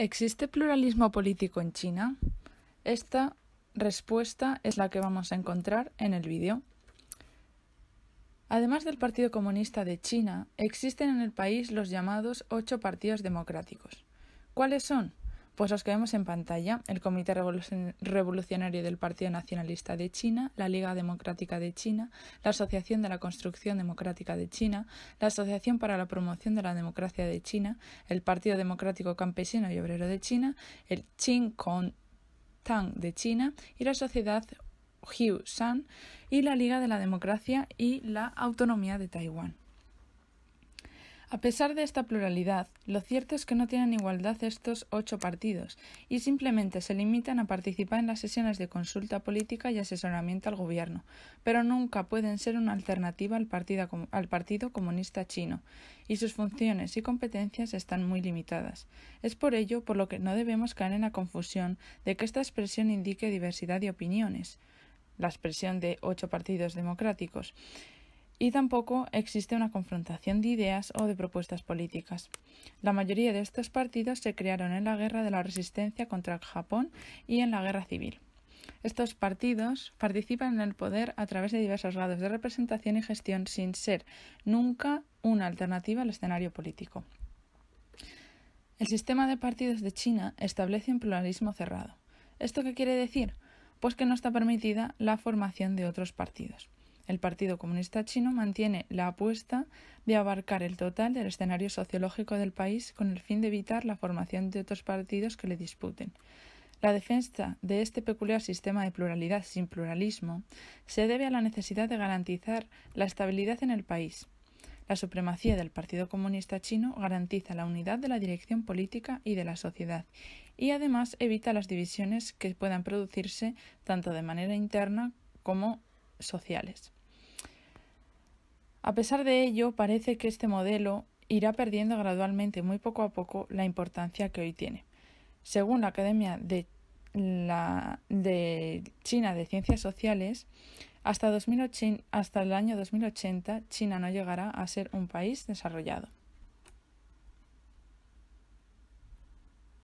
¿Existe pluralismo político en China? Esta respuesta es la que vamos a encontrar en el vídeo. Además del Partido Comunista de China, existen en el país los llamados ocho partidos democráticos. ¿Cuáles son? Pues los que vemos en pantalla, el Comité Revolucionario del Partido Nacionalista de China, la Liga Democrática de China, la Asociación de la Construcción Democrática de China, la Asociación para la Promoción de la Democracia de China, el Partido Democrático Campesino y Obrero de China, el Qing Kong Tang de China y la Sociedad Hiu San y la Liga de la Democracia y la Autonomía de Taiwán. A pesar de esta pluralidad, lo cierto es que no tienen igualdad estos ocho partidos y simplemente se limitan a participar en las sesiones de consulta política y asesoramiento al gobierno, pero nunca pueden ser una alternativa al, partido, Comunista Chino y sus funciones y competencias están muy limitadas. Es por ello por lo que no debemos caer en la confusión de que esta expresión indique diversidad de opiniones, la expresión de ocho partidos democráticos y tampoco existe una confrontación de ideas o de propuestas políticas. La mayoría de estos partidos se crearon en la Guerra de la Resistencia contra Japón y en la Guerra Civil. Estos partidos participan en el poder a través de diversos grados de representación y gestión sin ser nunca una alternativa al escenario político. El sistema de partidos de China establece un pluralismo cerrado. ¿Esto qué quiere decir? Pues que no está permitida la formación de otros partidos el Partido Comunista Chino mantiene la apuesta de abarcar el total del escenario sociológico del país con el fin de evitar la formación de otros partidos que le disputen. La defensa de este peculiar sistema de pluralidad sin pluralismo se debe a la necesidad de garantizar la estabilidad en el país. La supremacía del Partido Comunista Chino garantiza la unidad de la dirección política y de la sociedad y además evita las divisiones que puedan producirse tanto de manera interna como sociales. A pesar de ello, parece que este modelo irá perdiendo gradualmente, muy poco a poco, la importancia que hoy tiene. Según la Academia de, la, de China de Ciencias Sociales, hasta, hasta el año 2080 China no llegará a ser un país desarrollado.